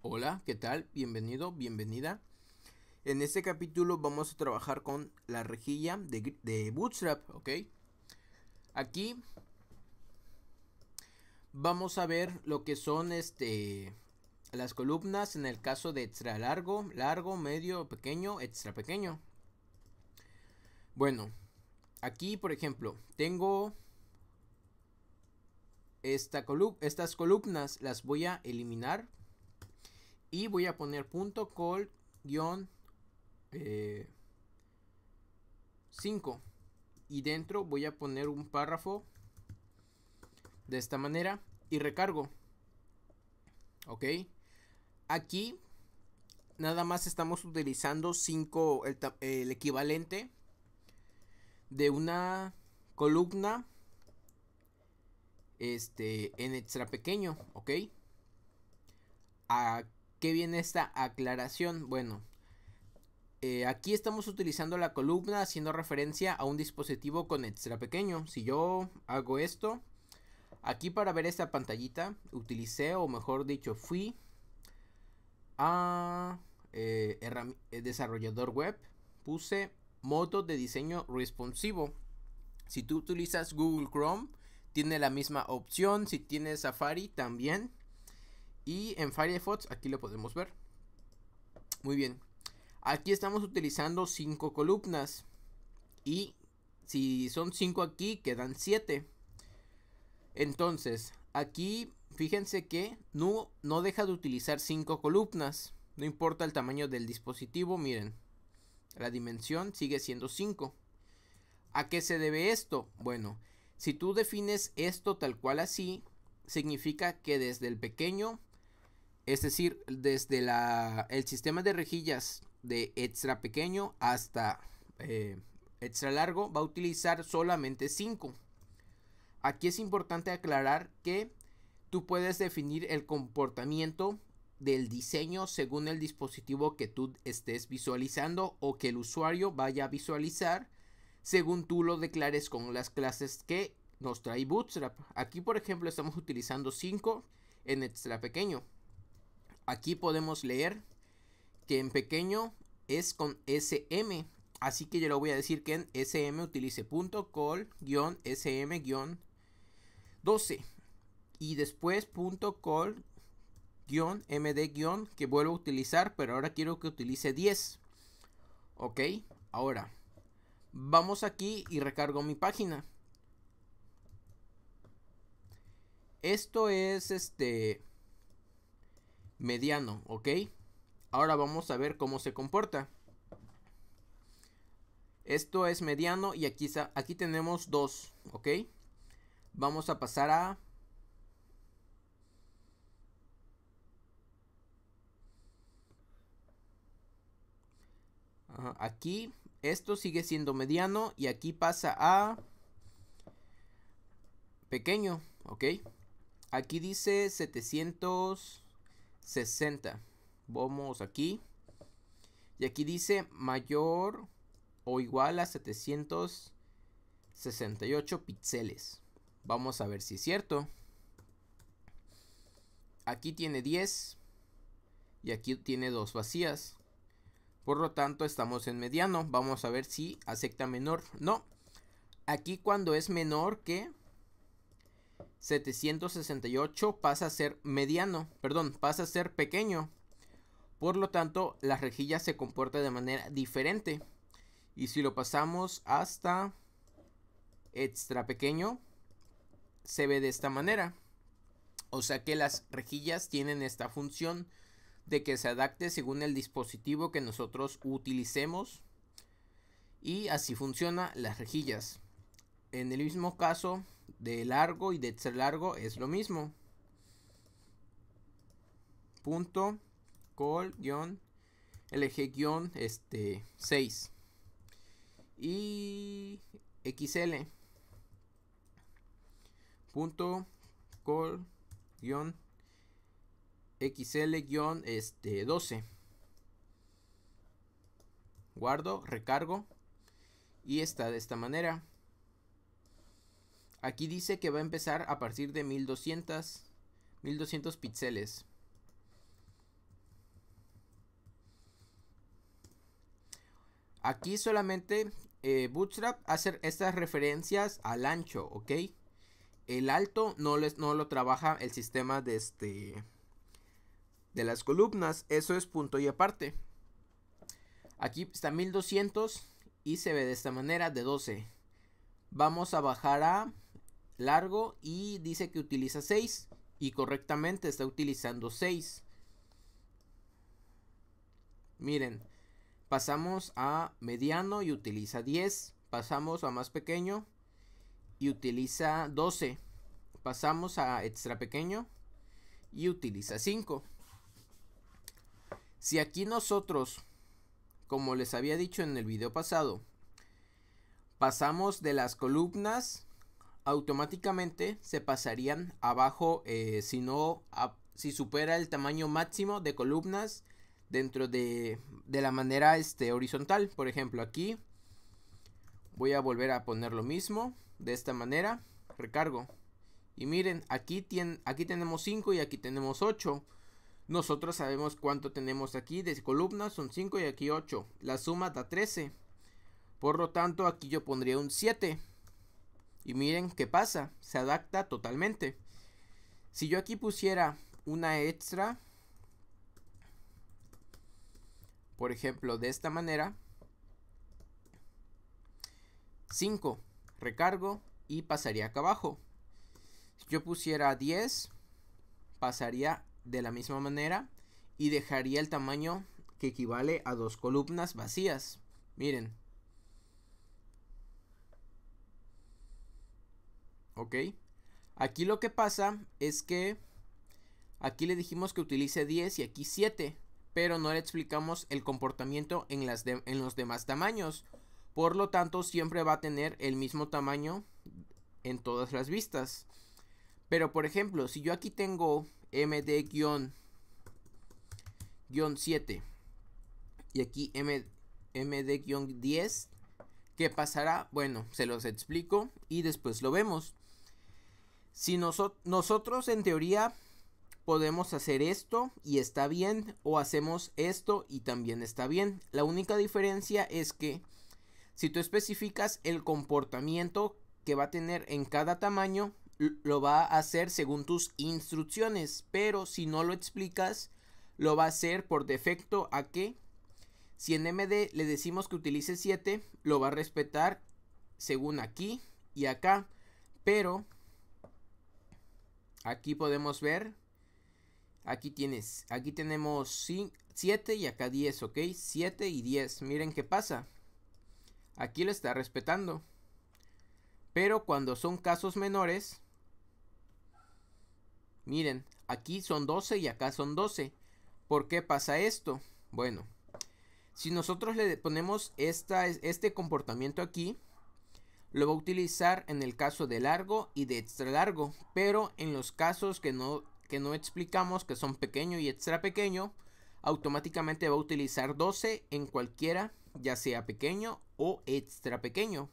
Hola, ¿qué tal? Bienvenido, bienvenida. En este capítulo vamos a trabajar con la rejilla de, Bootstrap, ¿ok? Aquí vamos a ver lo que son este las columnas en el caso de extra largo, largo, medio, pequeño, extra pequeño. Bueno, aquí por ejemplo tengo esta estas columnas, las voy a eliminar y voy a poner punto col guión 5 eh, y dentro voy a poner un párrafo de esta manera y recargo ok aquí nada más estamos utilizando 5 el, el equivalente de una columna este en extra pequeño ok aquí qué viene esta aclaración? Bueno, eh, aquí estamos utilizando la columna haciendo referencia a un dispositivo con extra pequeño. Si yo hago esto, aquí para ver esta pantallita, utilicé o mejor dicho fui a eh, eh, desarrollador web, puse modo de diseño responsivo. Si tú utilizas Google Chrome, tiene la misma opción. Si tienes Safari, también. Y en Firefox aquí lo podemos ver. Muy bien. Aquí estamos utilizando 5 columnas. Y si son 5 aquí, quedan 7. Entonces, aquí fíjense que no, no deja de utilizar 5 columnas. No importa el tamaño del dispositivo, miren. La dimensión sigue siendo 5. ¿A qué se debe esto? Bueno, si tú defines esto tal cual así, significa que desde el pequeño es decir, desde el sistema de rejillas de extra pequeño hasta eh, extra largo va a utilizar solamente 5. Aquí es importante aclarar que tú puedes definir el comportamiento del diseño según el dispositivo que tú estés visualizando o que el usuario vaya a visualizar según tú lo declares con las clases que nos trae Bootstrap. Aquí por ejemplo estamos utilizando 5 en extra pequeño. Aquí podemos leer que en pequeño es con SM. Así que yo lo voy a decir que en SM utilice punto sm 12 Y después punto col-md- que vuelvo a utilizar, pero ahora quiero que utilice 10. Ok, ahora vamos aquí y recargo mi página. Esto es este mediano, ¿ok? Ahora vamos a ver cómo se comporta. Esto es mediano y aquí, aquí tenemos dos ¿ok? Vamos a pasar a... aquí esto sigue siendo mediano y aquí pasa a pequeño, ¿ok? Aquí dice 700... 60. Vamos aquí. Y aquí dice mayor o igual a 768 píxeles. Vamos a ver si es cierto. Aquí tiene 10 y aquí tiene dos vacías. Por lo tanto, estamos en mediano. Vamos a ver si acepta menor. No. Aquí cuando es menor que 768 pasa a ser mediano, perdón, pasa a ser pequeño. Por lo tanto, las rejillas se comporta de manera diferente. Y si lo pasamos hasta extra pequeño, se ve de esta manera. O sea que las rejillas tienen esta función de que se adapte según el dispositivo que nosotros utilicemos. Y así funciona las rejillas en el mismo caso de largo y de ser largo es lo mismo. Punto col guión lg este 6 y xl punto col guión xl este 12 guardo recargo y está de esta manera Aquí dice que va a empezar a partir de 1200, 1200 píxeles. Aquí solamente eh, Bootstrap hace estas referencias al ancho, ¿ok? El alto no, no lo trabaja el sistema de, este, de las columnas. Eso es punto y aparte. Aquí está 1200 y se ve de esta manera de 12. Vamos a bajar a largo y dice que utiliza 6 y correctamente está utilizando 6. Miren, pasamos a mediano y utiliza 10. Pasamos a más pequeño y utiliza 12. Pasamos a extra pequeño y utiliza 5. Si aquí nosotros, como les había dicho en el video pasado, pasamos de las columnas automáticamente se pasarían abajo eh, si no si supera el tamaño máximo de columnas dentro de, de la manera este, horizontal por ejemplo aquí voy a volver a poner lo mismo de esta manera recargo y miren aquí, aquí tenemos 5 y aquí tenemos 8 nosotros sabemos cuánto tenemos aquí de columnas son 5 y aquí 8 la suma da 13 por lo tanto aquí yo pondría un 7 y miren qué pasa, se adapta totalmente. Si yo aquí pusiera una extra, por ejemplo, de esta manera, 5, recargo y pasaría acá abajo. Si yo pusiera 10, pasaría de la misma manera y dejaría el tamaño que equivale a dos columnas vacías. Miren, Ok. Aquí lo que pasa es que aquí le dijimos que utilice 10 y aquí 7. Pero no le explicamos el comportamiento en, las en los demás tamaños. Por lo tanto, siempre va a tener el mismo tamaño en todas las vistas. Pero por ejemplo, si yo aquí tengo md-7 y aquí md-10, ¿Qué pasará? Bueno, se los explico y después lo vemos. Si nosotros en teoría podemos hacer esto y está bien o hacemos esto y también está bien. La única diferencia es que si tú especificas el comportamiento que va a tener en cada tamaño, lo va a hacer según tus instrucciones, pero si no lo explicas, lo va a hacer por defecto a que si en MD le decimos que utilice 7, lo va a respetar según aquí y acá. Pero aquí podemos ver, aquí tienes, aquí tenemos 7 y acá 10, ¿ok? 7 y 10, miren qué pasa. Aquí lo está respetando. Pero cuando son casos menores, miren, aquí son 12 y acá son 12. ¿Por qué pasa esto? Bueno, si nosotros le ponemos este comportamiento aquí, lo va a utilizar en el caso de largo y de extra largo, pero en los casos que no, que no explicamos, que son pequeño y extra pequeño, automáticamente va a utilizar 12 en cualquiera, ya sea pequeño o extra pequeño.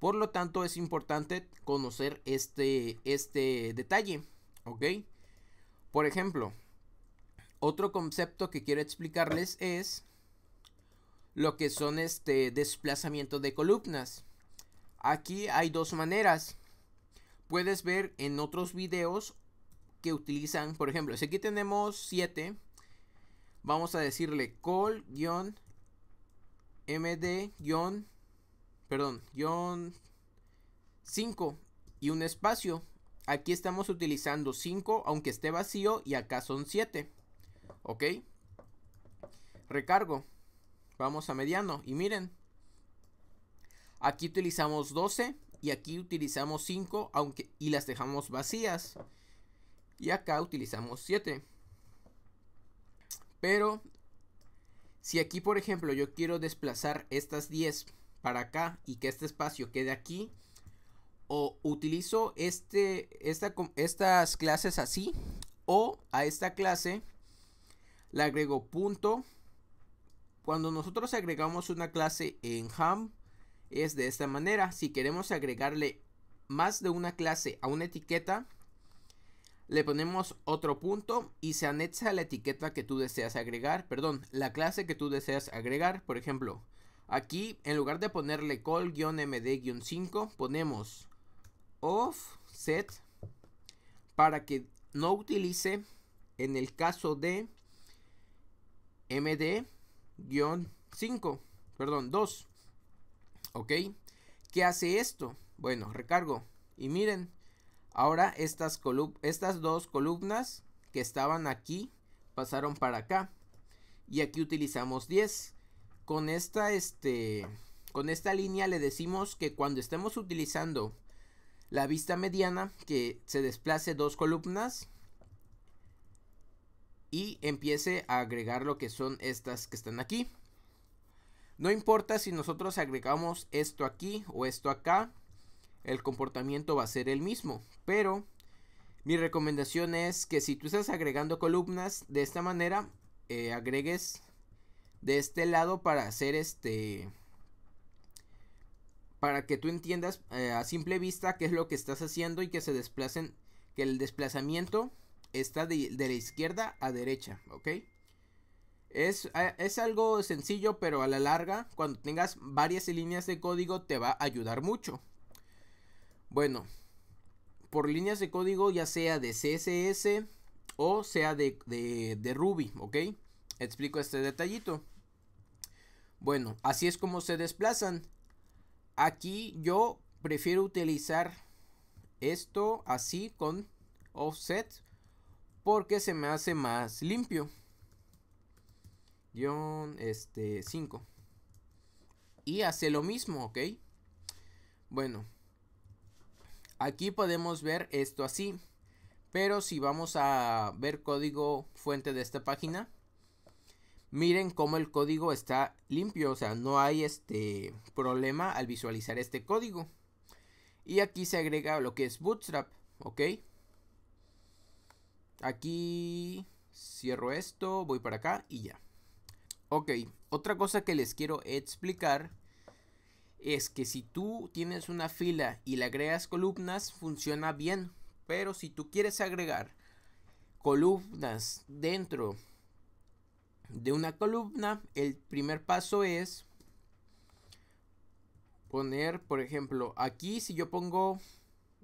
Por lo tanto, es importante conocer este, este detalle, ¿ok? Por ejemplo, otro concepto que quiero explicarles es lo que son este desplazamiento de columnas. Aquí hay dos maneras. Puedes ver en otros videos que utilizan, por ejemplo, si aquí tenemos 7, vamos a decirle col-md- perdón, guión 5 y un espacio. Aquí estamos utilizando 5 aunque esté vacío y acá son 7. ¿Ok? Recargo. Vamos a mediano. Y miren, aquí utilizamos 12 y aquí utilizamos 5 aunque, y las dejamos vacías. Y acá utilizamos 7. Pero si aquí, por ejemplo, yo quiero desplazar estas 10 para acá y que este espacio quede aquí, o utilizo este, estas clases así, o a esta clase le agrego punto cuando nosotros agregamos una clase en ham, es de esta manera. Si queremos agregarle más de una clase a una etiqueta, le ponemos otro punto y se anexa la etiqueta que tú deseas agregar, perdón, la clase que tú deseas agregar. Por ejemplo, aquí en lugar de ponerle call-md-5, ponemos offset para que no utilice en el caso de md guión 5, perdón, 2. ¿Ok? ¿Qué hace esto? Bueno, recargo. Y miren, ahora estas, estas dos columnas que estaban aquí pasaron para acá. Y aquí utilizamos 10. Con esta, este, con esta línea le decimos que cuando estemos utilizando la vista mediana, que se desplace dos columnas, y empiece a agregar lo que son estas que están aquí. No importa si nosotros agregamos esto aquí o esto acá, el comportamiento va a ser el mismo, pero mi recomendación es que si tú estás agregando columnas de esta manera, eh, agregues de este lado para hacer este para que tú entiendas eh, a simple vista qué es lo que estás haciendo y que se desplacen que el desplazamiento está de, la izquierda a derecha, ¿ok? Es, algo sencillo, pero a la larga, cuando tengas varias líneas de código, te va a ayudar mucho. Bueno, por líneas de código, ya sea de CSS o sea de, de Ruby, ¿ok? Explico este detallito. Bueno, así es como se desplazan. Aquí yo prefiero utilizar esto así con offset porque se me hace más limpio. este, 5. Y hace lo mismo, ¿ok? Bueno, aquí podemos ver esto así. Pero si vamos a ver código fuente de esta página, miren cómo el código está limpio, o sea, no hay este problema al visualizar este código. Y aquí se agrega lo que es Bootstrap, ¿ok? Aquí cierro esto, voy para acá y ya. Ok, otra cosa que les quiero explicar es que si tú tienes una fila y le agregas columnas, funciona bien. Pero si tú quieres agregar columnas dentro de una columna, el primer paso es poner, por ejemplo, aquí si yo pongo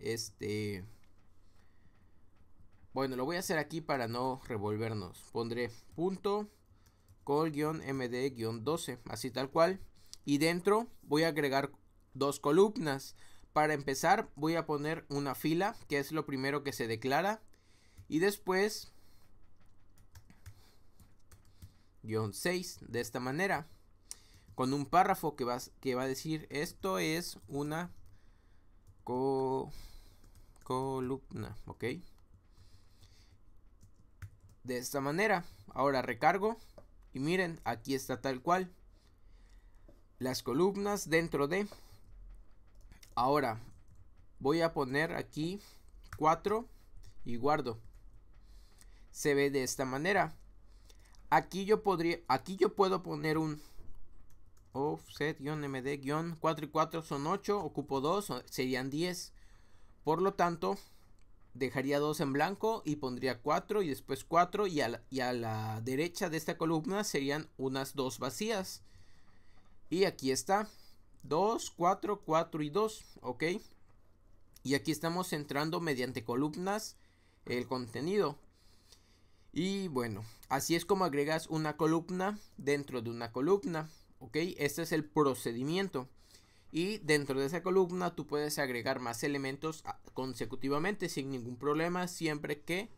este bueno, lo voy a hacer aquí para no revolvernos. Pondré punto col-md-12, así tal cual. Y dentro voy a agregar dos columnas. Para empezar voy a poner una fila, que es lo primero que se declara. Y después, guión 6, de esta manera. Con un párrafo que va, que va a decir, esto es una columna, ¿ok? de esta manera. Ahora recargo y miren, aquí está tal cual. Las columnas dentro de. Ahora voy a poner aquí 4 y guardo. Se ve de esta manera. Aquí yo podría, aquí yo puedo poner un offset-md-4 y 4 son 8, ocupo 2, serían 10. Por lo tanto, dejaría 2 en blanco y pondría 4 y después 4 y, a, la derecha de esta columna serían unas 2 vacías. Y aquí está. 2, 4, 4 y 2. Ok. Y aquí estamos entrando mediante columnas el contenido. Y bueno, así es como agregas una columna dentro de una columna. Ok. Este es el procedimiento y dentro de esa columna tú puedes agregar más elementos ah, consecutivamente sin ningún problema siempre que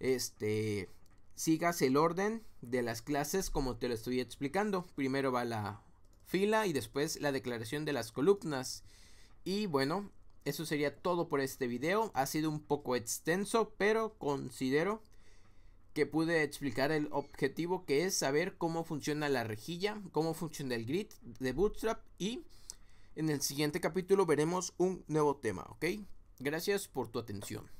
este sigas el orden de las clases como te lo estoy explicando. Primero va la fila y después la declaración de las columnas. Y bueno, eso sería todo por este video. Ha sido un poco extenso, pero considero que pude explicar el objetivo que es saber cómo funciona la rejilla, cómo funciona el grid de Bootstrap y en el siguiente capítulo veremos un nuevo tema, ¿ok? Gracias por tu atención.